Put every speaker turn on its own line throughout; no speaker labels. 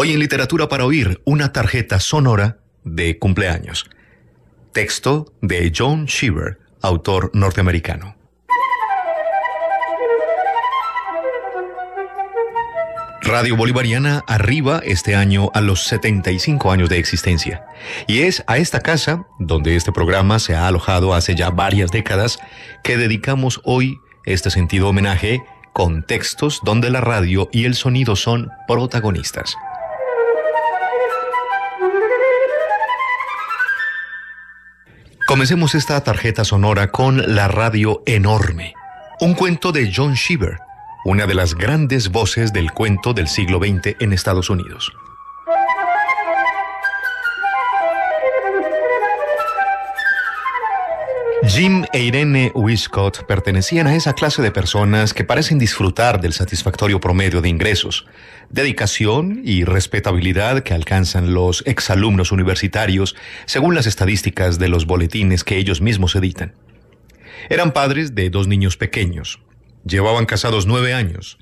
Hoy en Literatura para Oír, una tarjeta sonora de cumpleaños. Texto de John Cheever, autor norteamericano. Radio Bolivariana arriba este año a los 75 años de existencia. Y es a esta casa, donde este programa se ha alojado hace ya varias décadas, que dedicamos hoy este sentido homenaje con textos donde la radio y el sonido son protagonistas. Comencemos esta tarjeta sonora con La Radio Enorme, un cuento de John Shiver, una de las grandes voces del cuento del siglo XX en Estados Unidos. Jim e Irene Wiscott pertenecían a esa clase de personas que parecen disfrutar del satisfactorio promedio de ingresos, dedicación y respetabilidad que alcanzan los exalumnos universitarios según las estadísticas de los boletines que ellos mismos editan. Eran padres de dos niños pequeños. Llevaban casados nueve años.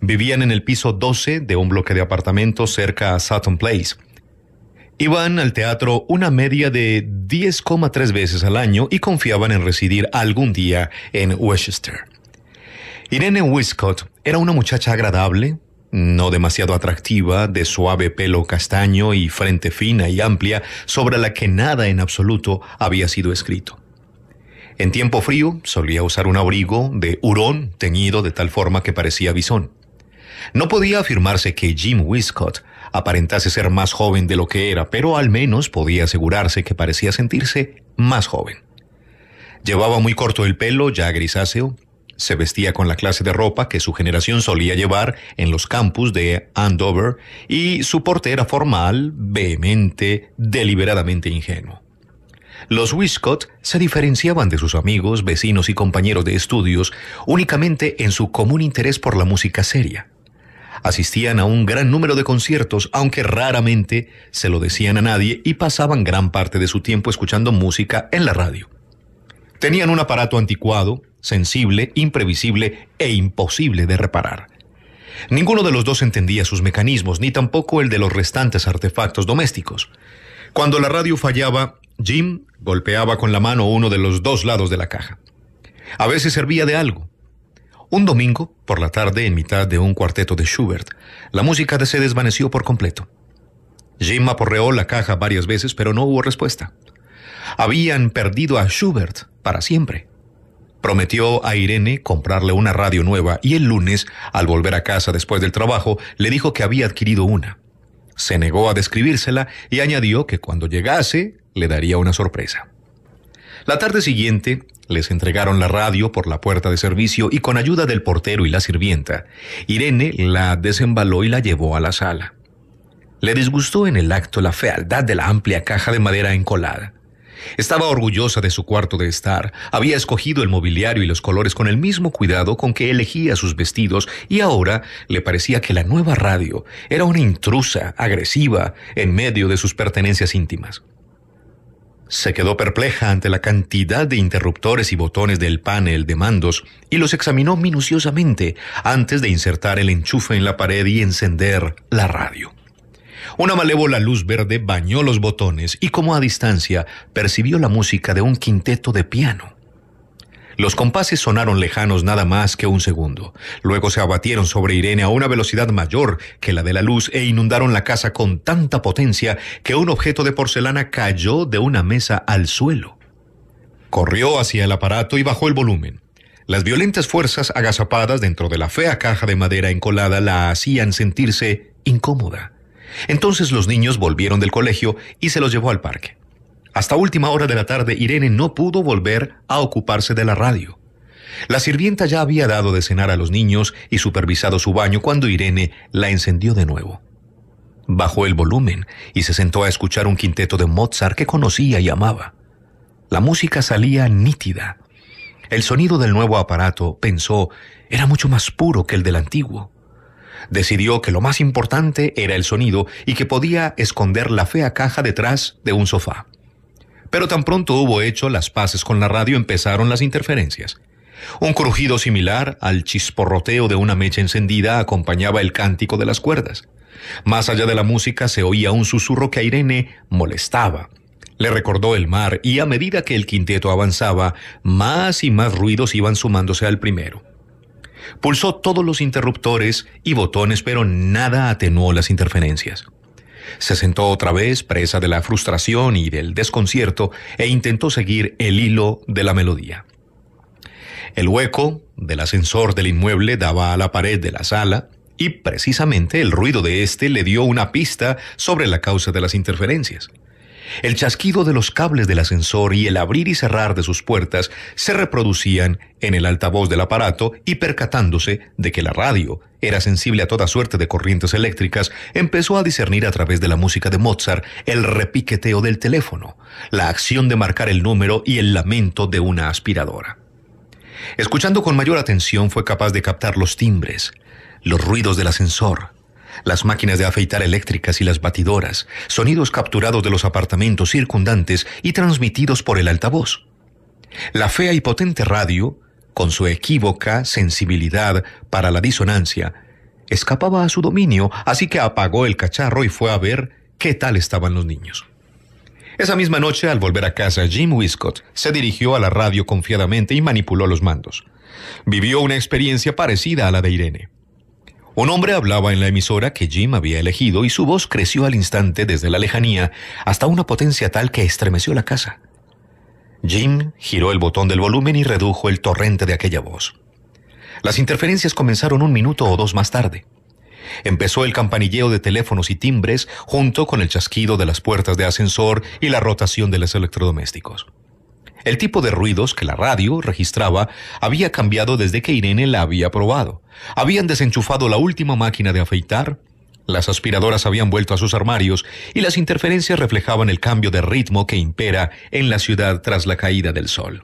Vivían en el piso 12 de un bloque de apartamentos cerca a Sutton Place Iban al teatro una media de 10,3 veces al año y confiaban en residir algún día en Westchester. Irene Wiscott era una muchacha agradable, no demasiado atractiva, de suave pelo castaño y frente fina y amplia, sobre la que nada en absoluto había sido escrito. En tiempo frío solía usar un abrigo de hurón teñido de tal forma que parecía bisón. No podía afirmarse que Jim Wiscott aparentase ser más joven de lo que era, pero al menos podía asegurarse que parecía sentirse más joven. Llevaba muy corto el pelo, ya grisáceo, se vestía con la clase de ropa que su generación solía llevar en los campus de Andover y su porte era formal, vehemente, deliberadamente ingenuo. Los Wiscott se diferenciaban de sus amigos, vecinos y compañeros de estudios únicamente en su común interés por la música seria asistían a un gran número de conciertos, aunque raramente se lo decían a nadie y pasaban gran parte de su tiempo escuchando música en la radio. Tenían un aparato anticuado, sensible, imprevisible e imposible de reparar. Ninguno de los dos entendía sus mecanismos, ni tampoco el de los restantes artefactos domésticos. Cuando la radio fallaba, Jim golpeaba con la mano uno de los dos lados de la caja. A veces servía de algo, un domingo, por la tarde, en mitad de un cuarteto de Schubert, la música se desvaneció por completo. Jim aporreó la caja varias veces, pero no hubo respuesta. Habían perdido a Schubert para siempre. Prometió a Irene comprarle una radio nueva y el lunes, al volver a casa después del trabajo, le dijo que había adquirido una. Se negó a describírsela y añadió que cuando llegase le daría una sorpresa. La tarde siguiente, les entregaron la radio por la puerta de servicio y con ayuda del portero y la sirvienta, Irene la desembaló y la llevó a la sala. Le disgustó en el acto la fealdad de la amplia caja de madera encolada. Estaba orgullosa de su cuarto de estar, había escogido el mobiliario y los colores con el mismo cuidado con que elegía sus vestidos y ahora le parecía que la nueva radio era una intrusa agresiva en medio de sus pertenencias íntimas se quedó perpleja ante la cantidad de interruptores y botones del panel de mandos y los examinó minuciosamente antes de insertar el enchufe en la pared y encender la radio. Una malévola luz verde bañó los botones y como a distancia percibió la música de un quinteto de piano. Los compases sonaron lejanos nada más que un segundo. Luego se abatieron sobre Irene a una velocidad mayor que la de la luz e inundaron la casa con tanta potencia que un objeto de porcelana cayó de una mesa al suelo. Corrió hacia el aparato y bajó el volumen. Las violentas fuerzas agazapadas dentro de la fea caja de madera encolada la hacían sentirse incómoda. Entonces los niños volvieron del colegio y se los llevó al parque. Hasta última hora de la tarde, Irene no pudo volver a ocuparse de la radio. La sirvienta ya había dado de cenar a los niños y supervisado su baño cuando Irene la encendió de nuevo. Bajó el volumen y se sentó a escuchar un quinteto de Mozart que conocía y amaba. La música salía nítida. El sonido del nuevo aparato, pensó, era mucho más puro que el del antiguo. Decidió que lo más importante era el sonido y que podía esconder la fea caja detrás de un sofá. Pero tan pronto hubo hecho las paces con la radio empezaron las interferencias. Un crujido similar al chisporroteo de una mecha encendida acompañaba el cántico de las cuerdas. Más allá de la música se oía un susurro que a Irene molestaba. Le recordó el mar y a medida que el quinteto avanzaba, más y más ruidos iban sumándose al primero. Pulsó todos los interruptores y botones, pero nada atenuó las interferencias. Se sentó otra vez, presa de la frustración y del desconcierto, e intentó seguir el hilo de la melodía. El hueco del ascensor del inmueble daba a la pared de la sala, y precisamente el ruido de éste le dio una pista sobre la causa de las interferencias. El chasquido de los cables del ascensor y el abrir y cerrar de sus puertas se reproducían en el altavoz del aparato y percatándose de que la radio era sensible a toda suerte de corrientes eléctricas, empezó a discernir a través de la música de Mozart el repiqueteo del teléfono, la acción de marcar el número y el lamento de una aspiradora. Escuchando con mayor atención fue capaz de captar los timbres, los ruidos del ascensor, las máquinas de afeitar eléctricas y las batidoras, sonidos capturados de los apartamentos circundantes y transmitidos por el altavoz. La fea y potente radio, con su equívoca sensibilidad para la disonancia, escapaba a su dominio, así que apagó el cacharro y fue a ver qué tal estaban los niños. Esa misma noche, al volver a casa, Jim Wiscott se dirigió a la radio confiadamente y manipuló los mandos. Vivió una experiencia parecida a la de Irene. Un hombre hablaba en la emisora que Jim había elegido y su voz creció al instante desde la lejanía hasta una potencia tal que estremeció la casa. Jim giró el botón del volumen y redujo el torrente de aquella voz. Las interferencias comenzaron un minuto o dos más tarde. Empezó el campanilleo de teléfonos y timbres junto con el chasquido de las puertas de ascensor y la rotación de los electrodomésticos. El tipo de ruidos que la radio registraba había cambiado desde que Irene la había probado. Habían desenchufado la última máquina de afeitar, las aspiradoras habían vuelto a sus armarios y las interferencias reflejaban el cambio de ritmo que impera en la ciudad tras la caída del sol.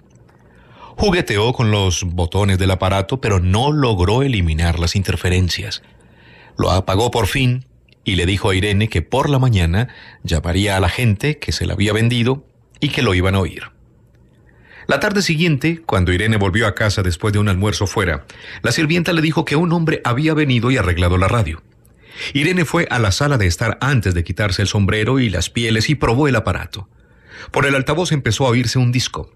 Jugueteó con los botones del aparato, pero no logró eliminar las interferencias. Lo apagó por fin y le dijo a Irene que por la mañana llamaría a la gente que se la había vendido y que lo iban a oír. La tarde siguiente, cuando Irene volvió a casa después de un almuerzo fuera, la sirvienta le dijo que un hombre había venido y arreglado la radio. Irene fue a la sala de estar antes de quitarse el sombrero y las pieles y probó el aparato. Por el altavoz empezó a oírse un disco.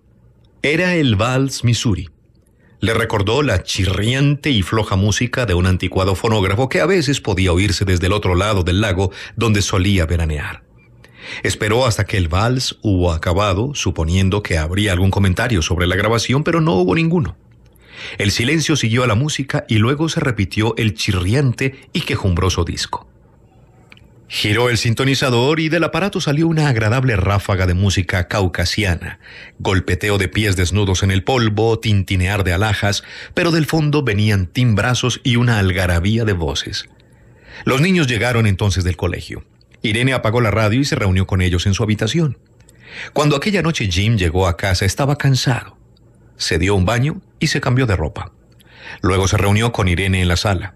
Era el Vals Missouri. Le recordó la chirriante y floja música de un anticuado fonógrafo que a veces podía oírse desde el otro lado del lago donde solía veranear. Esperó hasta que el vals hubo acabado, suponiendo que habría algún comentario sobre la grabación, pero no hubo ninguno. El silencio siguió a la música y luego se repitió el chirriante y quejumbroso disco. Giró el sintonizador y del aparato salió una agradable ráfaga de música caucasiana, golpeteo de pies desnudos en el polvo, tintinear de alhajas, pero del fondo venían timbrazos y una algarabía de voces. Los niños llegaron entonces del colegio. Irene apagó la radio y se reunió con ellos en su habitación. Cuando aquella noche Jim llegó a casa estaba cansado. Se dio un baño y se cambió de ropa. Luego se reunió con Irene en la sala.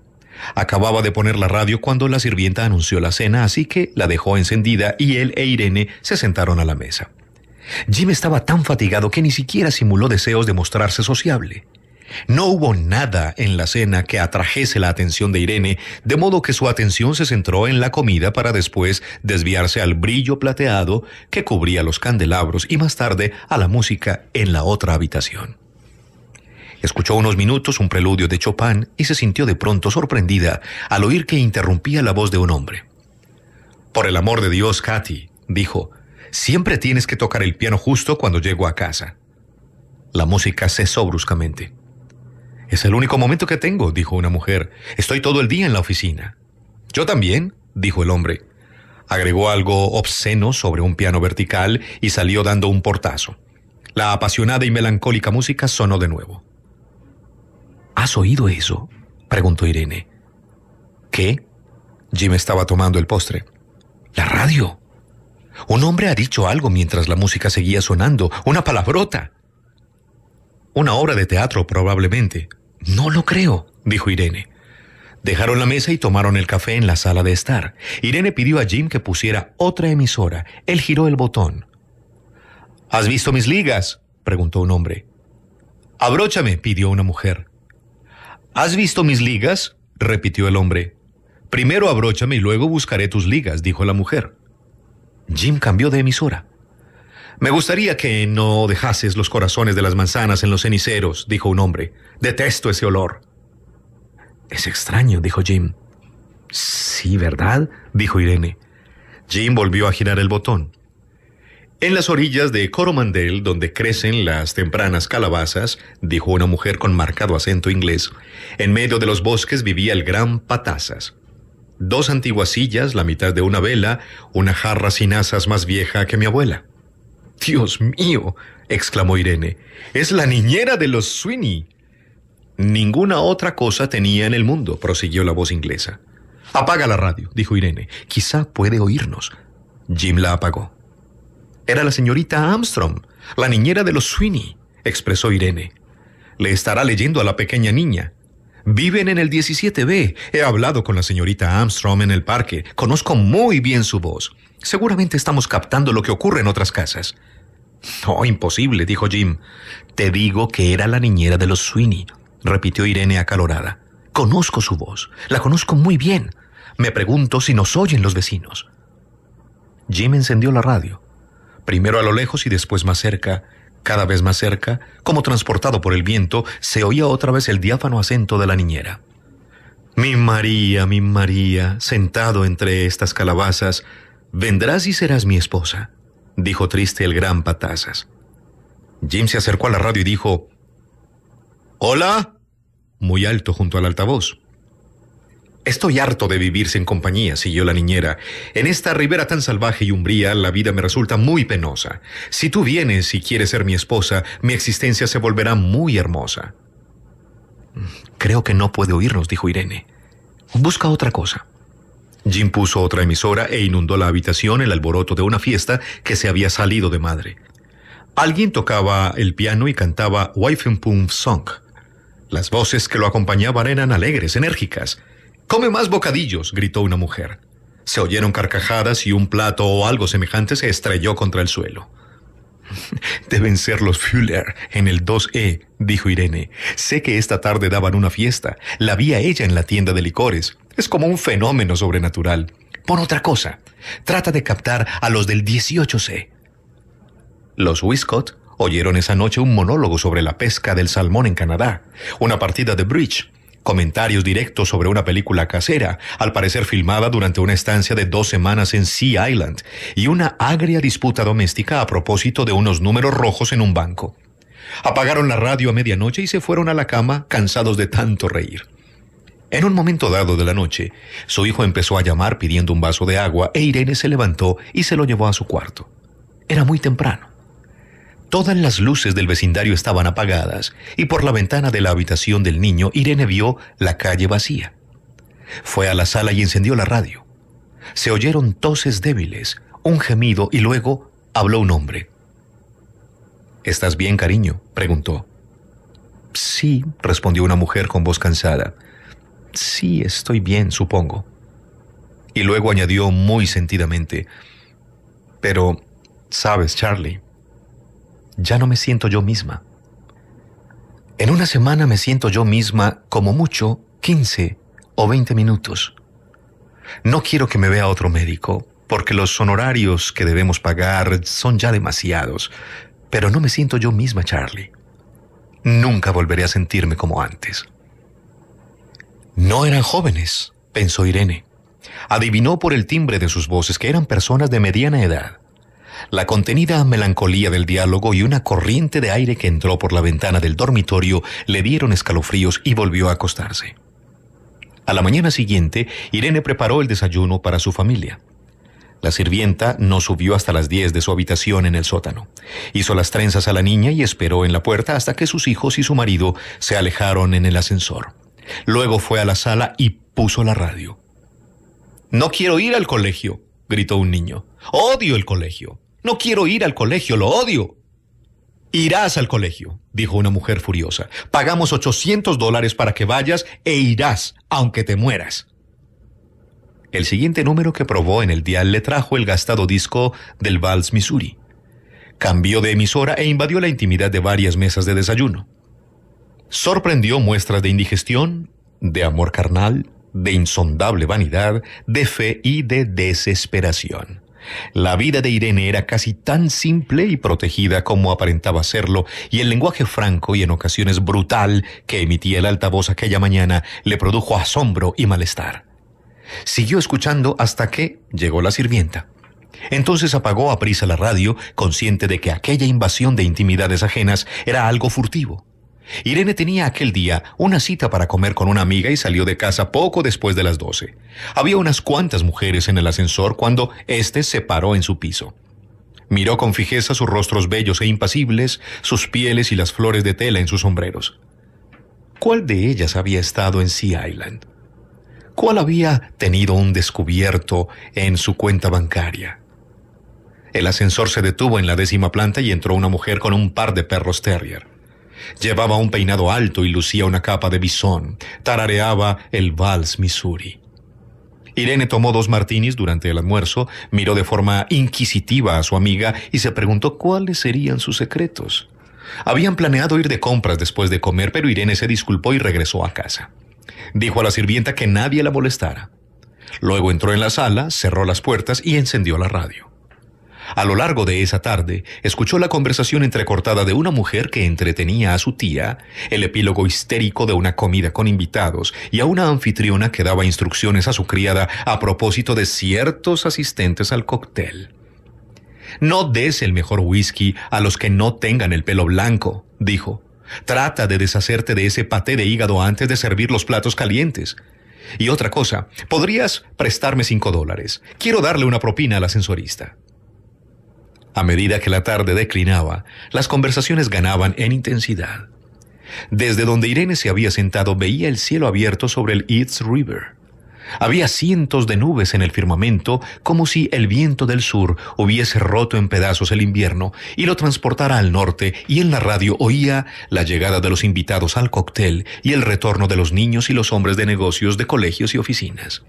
Acababa de poner la radio cuando la sirvienta anunció la cena, así que la dejó encendida y él e Irene se sentaron a la mesa. Jim estaba tan fatigado que ni siquiera simuló deseos de mostrarse sociable. No hubo nada en la cena que atrajese la atención de Irene, de modo que su atención se centró en la comida para después desviarse al brillo plateado que cubría los candelabros y más tarde a la música en la otra habitación. Escuchó unos minutos un preludio de Chopin y se sintió de pronto sorprendida al oír que interrumpía la voz de un hombre. Por el amor de Dios, Katy, dijo, siempre tienes que tocar el piano justo cuando llego a casa. La música cesó bruscamente. Es el único momento que tengo, dijo una mujer. Estoy todo el día en la oficina. Yo también, dijo el hombre. Agregó algo obsceno sobre un piano vertical y salió dando un portazo. La apasionada y melancólica música sonó de nuevo. ¿Has oído eso? preguntó Irene. ¿Qué? Jim estaba tomando el postre. La radio. Un hombre ha dicho algo mientras la música seguía sonando, una palabrota. Una obra de teatro probablemente, no lo creo, dijo Irene. Dejaron la mesa y tomaron el café en la sala de estar. Irene pidió a Jim que pusiera otra emisora. Él giró el botón. ¿Has visto mis ligas? preguntó un hombre. Abróchame, pidió una mujer. ¿Has visto mis ligas? repitió el hombre. Primero abróchame y luego buscaré tus ligas, dijo la mujer. Jim cambió de emisora. Me gustaría que no dejases los corazones de las manzanas en los ceniceros, dijo un hombre. Detesto ese olor. Es extraño, dijo Jim. Sí, ¿verdad? dijo Irene. Jim volvió a girar el botón. En las orillas de Coromandel, donde crecen las tempranas calabazas, dijo una mujer con marcado acento inglés, en medio de los bosques vivía el gran Patazas. Dos antiguas sillas, la mitad de una vela, una jarra sin asas más vieja que mi abuela. Dios mío, exclamó Irene, es la niñera de los Sweeney. Ninguna otra cosa tenía en el mundo, prosiguió la voz inglesa. Apaga la radio, dijo Irene. Quizá puede oírnos. Jim la apagó. Era la señorita Armstrong, la niñera de los Sweeney, expresó Irene. Le estará leyendo a la pequeña niña. Viven en el 17B. He hablado con la señorita Armstrong en el parque. Conozco muy bien su voz. Seguramente estamos captando lo que ocurre en otras casas. «Oh, imposible, dijo Jim. Te digo que era la niñera de los Sweeney, repitió Irene acalorada. Conozco su voz. La conozco muy bien. Me pregunto si nos oyen los vecinos. Jim encendió la radio, primero a lo lejos y después más cerca, cada vez más cerca, como transportado por el viento, se oía otra vez el diáfano acento de la niñera. Mi María, mi María, sentado entre estas calabazas, vendrás y serás mi esposa, dijo triste el gran Patazas. Jim se acercó a la radio y dijo, Hola, muy alto junto al altavoz. Estoy harto de vivir sin compañía, siguió la niñera. En esta ribera tan salvaje y umbría, la vida me resulta muy penosa. Si tú vienes y quieres ser mi esposa, mi existencia se volverá muy hermosa. Creo que no puede oírnos, dijo Irene. Busca otra cosa. Jim puso otra emisora e inundó la habitación el alboroto de una fiesta que se había salido de madre. Alguien tocaba el piano y cantaba Wife and Pump Song. Las voces que lo acompañaban eran alegres, enérgicas. Come más bocadillos, gritó una mujer. Se oyeron carcajadas y un plato o algo semejante se estrelló contra el suelo. Deben ser los Fuller en el 2E, dijo Irene. Sé que esta tarde daban una fiesta. La vi a ella en la tienda de licores. Es como un fenómeno sobrenatural. Por otra cosa. Trata de captar a los del 18C. Los Wiscott oyeron esa noche un monólogo sobre la pesca del salmón en Canadá, una partida de bridge comentarios directos sobre una película casera, al parecer filmada durante una estancia de dos semanas en Sea Island, y una agria disputa doméstica a propósito de unos números rojos en un banco. Apagaron la radio a medianoche y se fueron a la cama cansados de tanto reír. En un momento dado de la noche, su hijo empezó a llamar pidiendo un vaso de agua e Irene se levantó y se lo llevó a su cuarto. Era muy temprano. Todas las luces del vecindario estaban apagadas y por la ventana de la habitación del niño Irene vio la calle vacía. Fue a la sala y encendió la radio. Se oyeron toses débiles, un gemido y luego habló un hombre. ¿Estás bien, cariño? preguntó. Sí, respondió una mujer con voz cansada. Sí, estoy bien, supongo. Y luego añadió muy sentidamente, pero, sabes, Charlie, ya no me siento yo misma. En una semana me siento yo misma como mucho 15 o 20 minutos. No quiero que me vea otro médico, porque los honorarios que debemos pagar son ya demasiados, pero no me siento yo misma, Charlie. Nunca volveré a sentirme como antes. No eran jóvenes, pensó Irene. Adivinó por el timbre de sus voces que eran personas de mediana edad la contenida melancolía del diálogo y una corriente de aire que entró por la ventana del dormitorio le dieron escalofríos y volvió a acostarse. A la mañana siguiente, Irene preparó el desayuno para su familia. La sirvienta no subió hasta las 10 de su habitación en el sótano. Hizo las trenzas a la niña y esperó en la puerta hasta que sus hijos y su marido se alejaron en el ascensor. Luego fue a la sala y puso la radio. No quiero ir al colegio, gritó un niño. Odio el colegio. No quiero ir al colegio, lo odio. Irás al colegio, dijo una mujer furiosa. Pagamos 800 dólares para que vayas e irás, aunque te mueras. El siguiente número que probó en el dial le trajo el gastado disco del Vals Missouri. Cambió de emisora e invadió la intimidad de varias mesas de desayuno. Sorprendió muestras de indigestión, de amor carnal, de insondable vanidad, de fe y de desesperación. La vida de Irene era casi tan simple y protegida como aparentaba serlo, y el lenguaje franco y en ocasiones brutal que emitía el altavoz aquella mañana le produjo asombro y malestar. Siguió escuchando hasta que llegó la sirvienta. Entonces apagó a prisa la radio, consciente de que aquella invasión de intimidades ajenas era algo furtivo. Irene tenía aquel día una cita para comer con una amiga y salió de casa poco después de las doce Había unas cuantas mujeres en el ascensor cuando éste se paró en su piso. Miró con fijeza sus rostros bellos e impasibles, sus pieles y las flores de tela en sus sombreros. ¿Cuál de ellas había estado en Sea Island? ¿Cuál había tenido un descubierto en su cuenta bancaria? El ascensor se detuvo en la décima planta y entró una mujer con un par de perros terrier. Llevaba un peinado alto y lucía una capa de bisón. Tarareaba el Vals Missouri. Irene tomó dos martinis durante el almuerzo, miró de forma inquisitiva a su amiga y se preguntó cuáles serían sus secretos. Habían planeado ir de compras después de comer, pero Irene se disculpó y regresó a casa. Dijo a la sirvienta que nadie la molestara. Luego entró en la sala, cerró las puertas y encendió la radio. A lo largo de esa tarde, escuchó la conversación entrecortada de una mujer que entretenía a su tía, el epílogo histérico de una comida con invitados y a una anfitriona que daba instrucciones a su criada a propósito de ciertos asistentes al cóctel. No des el mejor whisky a los que no tengan el pelo blanco, dijo. Trata de deshacerte de ese paté de hígado antes de servir los platos calientes. Y otra cosa, podrías prestarme cinco dólares. Quiero darle una propina al ascensorista. A medida que la tarde declinaba, las conversaciones ganaban en intensidad. Desde donde Irene se había sentado veía el cielo abierto sobre el East River. Había cientos de nubes en el firmamento, como si el viento del sur hubiese roto en pedazos el invierno y lo transportara al norte, y en la radio oía la llegada de los invitados al cóctel y el retorno de los niños y los hombres de negocios de colegios y oficinas.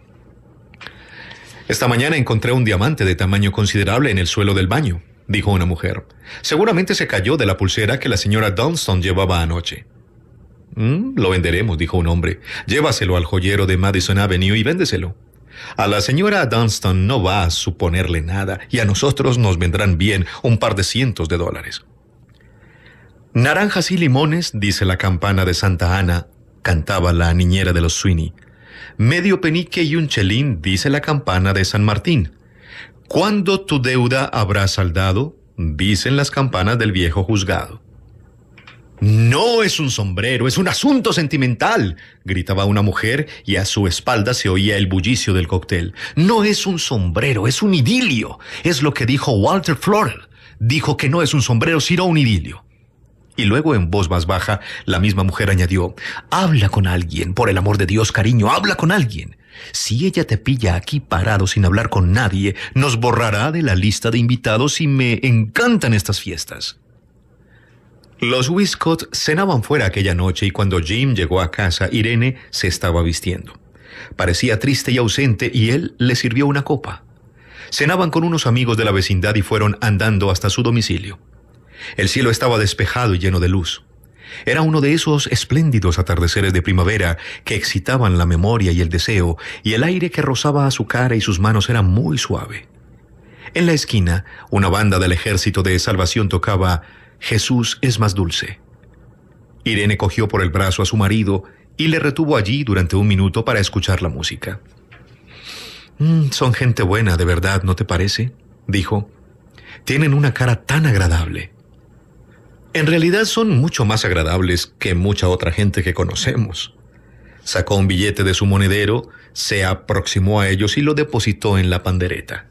Esta mañana encontré un diamante de tamaño considerable en el suelo del baño, dijo una mujer. Seguramente se cayó de la pulsera que la señora Dunston llevaba anoche. Mm, lo venderemos, dijo un hombre. Llévaselo al joyero de Madison Avenue y véndeselo. A la señora Dunston no va a suponerle nada y a nosotros nos vendrán bien un par de cientos de dólares. Naranjas y limones, dice la campana de Santa Ana, cantaba la niñera de los Sweeney. Medio penique y un chelín, dice la campana de San Martín. ¿Cuándo tu deuda habrá saldado? dicen las campanas del viejo juzgado. No es un sombrero, es un asunto sentimental, gritaba una mujer y a su espalda se oía el bullicio del cóctel. No es un sombrero, es un idilio, es lo que dijo Walter Florel. Dijo que no es un sombrero, sino un idilio. Y luego en voz más baja, la misma mujer añadió, habla con alguien, por el amor de Dios, cariño, habla con alguien. Si ella te pilla aquí parado sin hablar con nadie, nos borrará de la lista de invitados y me encantan estas fiestas. Los Wiscott cenaban fuera aquella noche y cuando Jim llegó a casa, Irene se estaba vistiendo. Parecía triste y ausente y él le sirvió una copa. Cenaban con unos amigos de la vecindad y fueron andando hasta su domicilio. El cielo estaba despejado y lleno de luz. Era uno de esos espléndidos atardeceres de primavera que excitaban la memoria y el deseo, y el aire que rozaba a su cara y sus manos era muy suave. En la esquina, una banda del ejército de salvación tocaba Jesús es más dulce. Irene cogió por el brazo a su marido y le retuvo allí durante un minuto para escuchar la música. Mm, son gente buena, de verdad, ¿no te parece? dijo. Tienen una cara tan agradable. En realidad son mucho más agradables que mucha otra gente que conocemos. Sacó un billete de su monedero, se aproximó a ellos y lo depositó en la pandereta.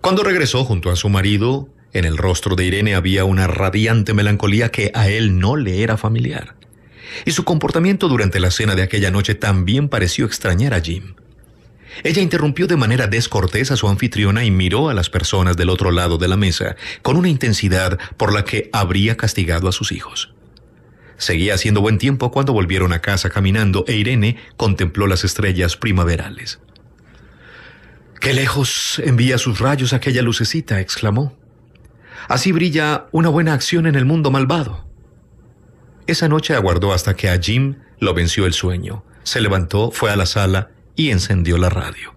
Cuando regresó junto a su marido, en el rostro de Irene había una radiante melancolía que a él no le era familiar. Y su comportamiento durante la cena de aquella noche también pareció extrañar a Jim. Ella interrumpió de manera descortés a su anfitriona y miró a las personas del otro lado de la mesa con una intensidad por la que habría castigado a sus hijos. Seguía haciendo buen tiempo cuando volvieron a casa caminando e Irene contempló las estrellas primaverales. Qué lejos envía sus rayos aquella lucecita, exclamó. Así brilla una buena acción en el mundo malvado. Esa noche aguardó hasta que a Jim lo venció el sueño. Se levantó, fue a la sala y encendió la radio.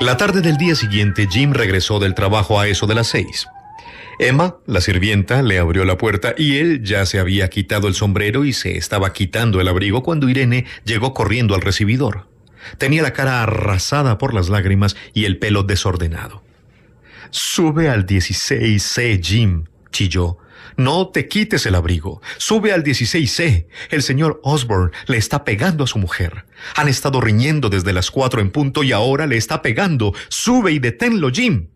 La tarde del día siguiente, Jim regresó del trabajo a eso de las seis. Emma, la sirvienta, le abrió la puerta y él ya se había quitado el sombrero y se estaba quitando el abrigo cuando Irene llegó corriendo al recibidor. Tenía la cara arrasada por las lágrimas y el pelo desordenado. Sube al 16C, Jim, chilló. No te quites el abrigo. Sube al 16C. El señor Osborne le está pegando a su mujer. Han estado riñendo desde las cuatro en punto y ahora le está pegando. Sube y deténlo, Jim.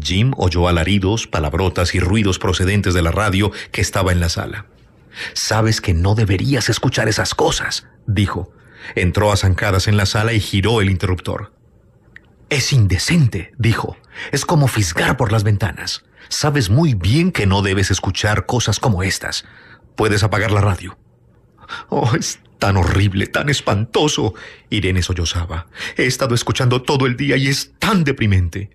Jim oyó alaridos, palabrotas y ruidos procedentes de la radio que estaba en la sala. Sabes que no deberías escuchar esas cosas, dijo. Entró a zancadas en la sala y giró el interruptor. Es indecente, dijo. Es como fisgar por las ventanas. Sabes muy bien que no debes escuchar cosas como estas. Puedes apagar la radio. Oh, es tan horrible, tan espantoso. Irene sollozaba. He estado escuchando todo el día y es tan deprimente.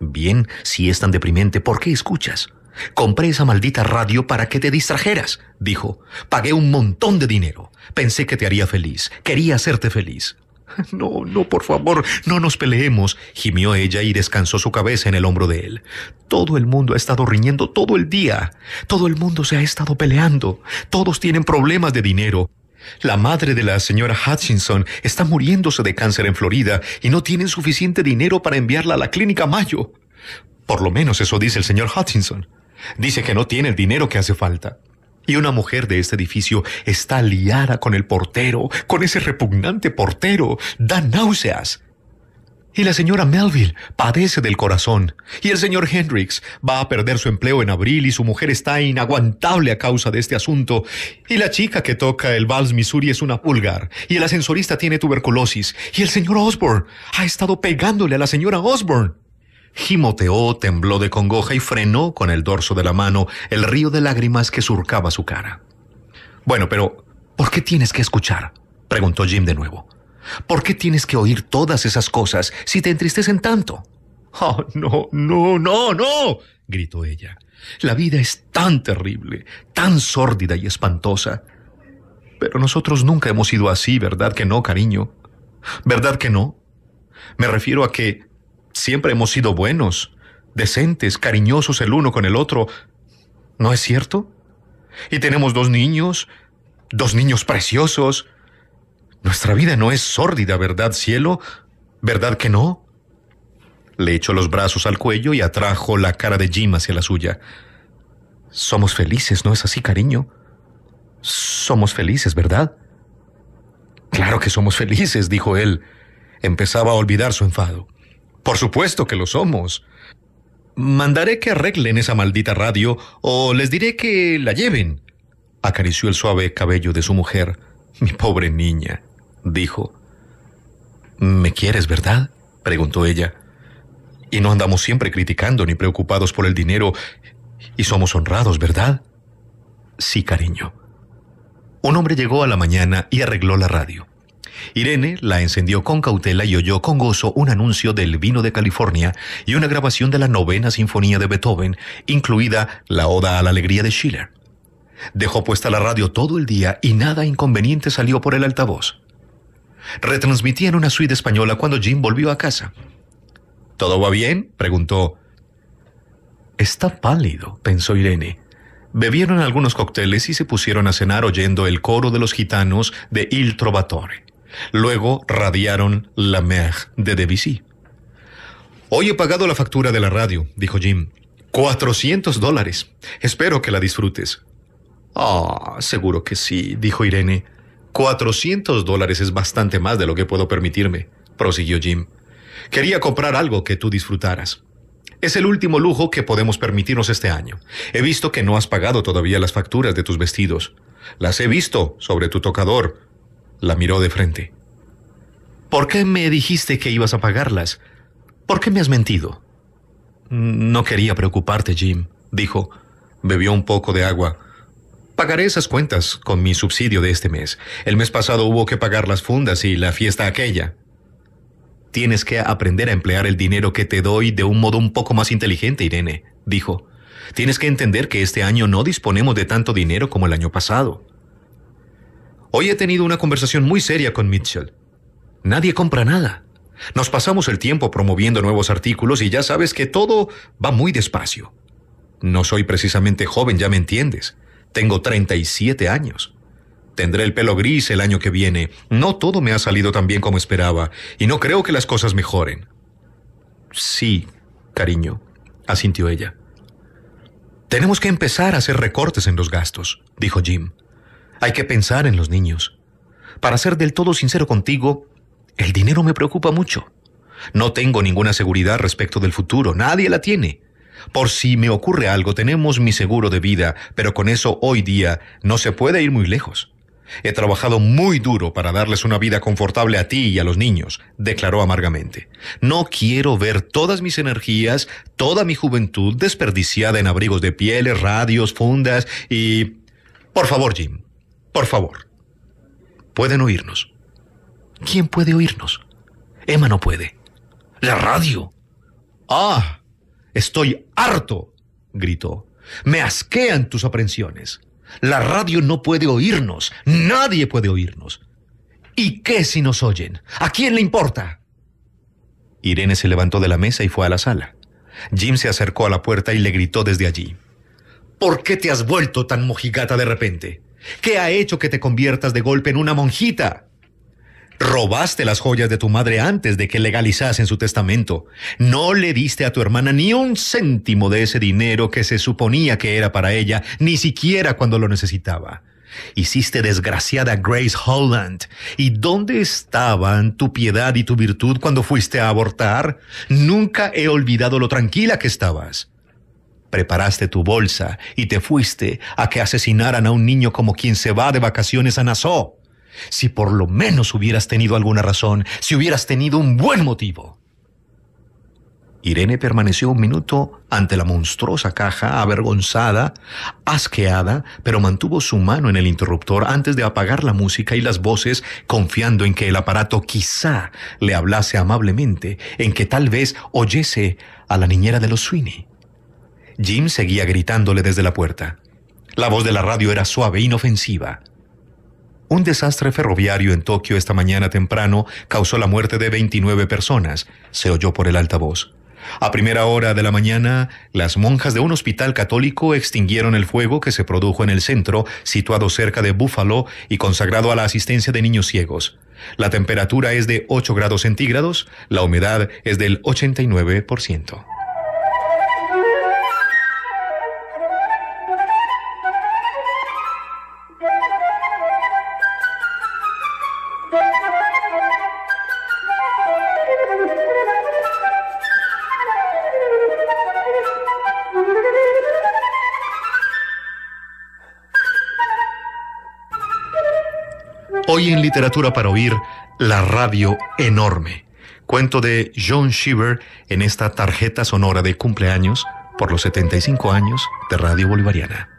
Bien, si es tan deprimente, ¿por qué escuchas? Compré esa maldita radio para que te distrajeras, dijo. Pagué un montón de dinero. Pensé que te haría feliz. Quería hacerte feliz. No, no, por favor, no nos peleemos, gimió ella y descansó su cabeza en el hombro de él. Todo el mundo ha estado riñendo todo el día. Todo el mundo se ha estado peleando. Todos tienen problemas de dinero. La madre de la señora Hutchinson está muriéndose de cáncer en Florida y no tienen suficiente dinero para enviarla a la clínica Mayo. Por lo menos eso dice el señor Hutchinson. Dice que no tiene el dinero que hace falta. Y una mujer de este edificio está liada con el portero, con ese repugnante portero. Da náuseas. Y la señora Melville padece del corazón. Y el señor Hendricks va a perder su empleo en abril y su mujer está inaguantable a causa de este asunto. Y la chica que toca el Vals Missouri es una pulgar. Y el ascensorista tiene tuberculosis. Y el señor Osborne ha estado pegándole a la señora Osborne gimoteó, tembló de congoja y frenó con el dorso de la mano el río de lágrimas que surcaba su cara. Bueno, pero ¿por qué tienes que escuchar? preguntó Jim de nuevo. ¿Por qué tienes que oír todas esas cosas si te entristecen tanto? Oh, no, no, no, no, gritó ella. La vida es tan terrible, tan sórdida y espantosa. Pero nosotros nunca hemos sido así, ¿verdad que no, cariño? ¿Verdad que no? Me refiero a que Siempre hemos sido buenos, decentes, cariñosos el uno con el otro. ¿No es cierto? Y tenemos dos niños, dos niños preciosos. Nuestra vida no es sórdida, ¿verdad, cielo? ¿Verdad que no? Le echó los brazos al cuello y atrajo la cara de Jim hacia la suya. Somos felices, ¿no es así, cariño? Somos felices, ¿verdad? Claro que somos felices, dijo él. Empezaba a olvidar su enfado. Por supuesto que lo somos. Mandaré que arreglen esa maldita radio o les diré que la lleven. Acarició el suave cabello de su mujer. Mi pobre niña, dijo. ¿Me quieres, verdad? preguntó ella. Y no andamos siempre criticando ni preocupados por el dinero y somos honrados, ¿verdad? Sí, cariño. Un hombre llegó a la mañana y arregló la radio. Irene la encendió con cautela y oyó con gozo un anuncio del vino de California y una grabación de la novena sinfonía de Beethoven, incluida la Oda a la Alegría de Schiller. Dejó puesta la radio todo el día y nada inconveniente salió por el altavoz. Retransmitían una suite española cuando Jim volvió a casa. ¿Todo va bien? preguntó. Está pálido, pensó Irene. Bebieron algunos cócteles y se pusieron a cenar oyendo el coro de los gitanos de Il Trovatore. Luego radiaron La Mer de Debussy. Hoy he pagado la factura de la radio, dijo Jim. 400 dólares. Espero que la disfrutes. Ah, seguro que sí, dijo Irene. 400 dólares es bastante más de lo que puedo permitirme, prosiguió Jim. Quería comprar algo que tú disfrutaras. Es el último lujo que podemos permitirnos este año. He visto que no has pagado todavía las facturas de tus vestidos. Las he visto sobre tu tocador, la miró de frente. ¿Por qué me dijiste que ibas a pagarlas? ¿Por qué me has mentido? No quería preocuparte, Jim, dijo. Bebió un poco de agua. Pagaré esas cuentas con mi subsidio de este mes. El mes pasado hubo que pagar las fundas y la fiesta aquella. Tienes que aprender a emplear el dinero que te doy de un modo un poco más inteligente, Irene, dijo. Tienes que entender que este año no disponemos de tanto dinero como el año pasado. Hoy he tenido una conversación muy seria con Mitchell. Nadie compra nada. Nos pasamos el tiempo promoviendo nuevos artículos y ya sabes que todo va muy despacio. No soy precisamente joven, ya me entiendes. Tengo 37 años. Tendré el pelo gris el año que viene. No todo me ha salido tan bien como esperaba y no creo que las cosas mejoren. Sí, cariño, asintió ella. Tenemos que empezar a hacer recortes en los gastos, dijo Jim. Hay que pensar en los niños. Para ser del todo sincero contigo, el dinero me preocupa mucho. No tengo ninguna seguridad respecto del futuro, nadie la tiene. Por si me ocurre algo, tenemos mi seguro de vida, pero con eso hoy día no se puede ir muy lejos. He trabajado muy duro para darles una vida confortable a ti y a los niños, declaró amargamente. No quiero ver todas mis energías, toda mi juventud desperdiciada en abrigos de pieles, radios, fundas y... Por favor, Jim, por favor. Pueden oírnos. ¿Quién puede oírnos? Emma no puede. La radio. Ah, estoy harto, gritó. Me asquean tus aprensiones. La radio no puede oírnos. Nadie puede oírnos. ¿Y qué si nos oyen? ¿A quién le importa? Irene se levantó de la mesa y fue a la sala. Jim se acercó a la puerta y le gritó desde allí. ¿Por qué te has vuelto tan mojigata de repente? ¿Qué ha hecho que te conviertas de golpe en una monjita? Robaste las joyas de tu madre antes de que legalizasen su testamento. No le diste a tu hermana ni un céntimo de ese dinero que se suponía que era para ella, ni siquiera cuando lo necesitaba. Hiciste desgraciada Grace Holland. ¿Y dónde estaban tu piedad y tu virtud cuando fuiste a abortar? Nunca he olvidado lo tranquila que estabas preparaste tu bolsa y te fuiste a que asesinaran a un niño como quien se va de vacaciones a Nassau. Si por lo menos hubieras tenido alguna razón, si hubieras tenido un buen motivo. Irene permaneció un minuto ante la monstruosa caja, avergonzada, asqueada, pero mantuvo su mano en el interruptor antes de apagar la música y las voces, confiando en que el aparato quizá le hablase amablemente, en que tal vez oyese a la niñera de los Sweeney. Jim seguía gritándole desde la puerta. La voz de la radio era suave, e inofensiva. Un desastre ferroviario en Tokio esta mañana temprano causó la muerte de 29 personas, se oyó por el altavoz. A primera hora de la mañana, las monjas de un hospital católico extinguieron el fuego que se produjo en el centro, situado cerca de Buffalo y consagrado a la asistencia de niños ciegos. La temperatura es de 8 grados centígrados, la humedad es del 89%. literatura para oír La radio enorme, cuento de John Shiver en esta tarjeta sonora de cumpleaños por los 75 años de Radio Bolivariana.